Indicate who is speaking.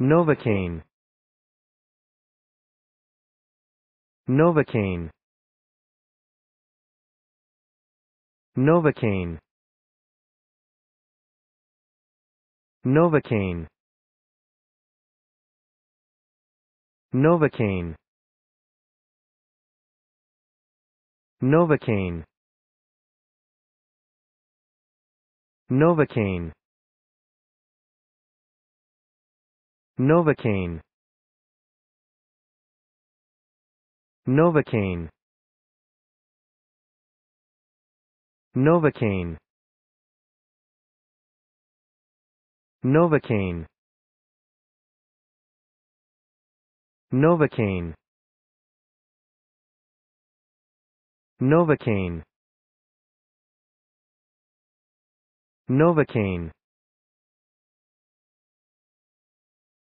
Speaker 1: Novocaine Novocaine Novocaine Novocaine Novocaine Novocaine Novocaine Novocaine Novocaine Novocaine Novocaine Novocaine Novocaine Novocaine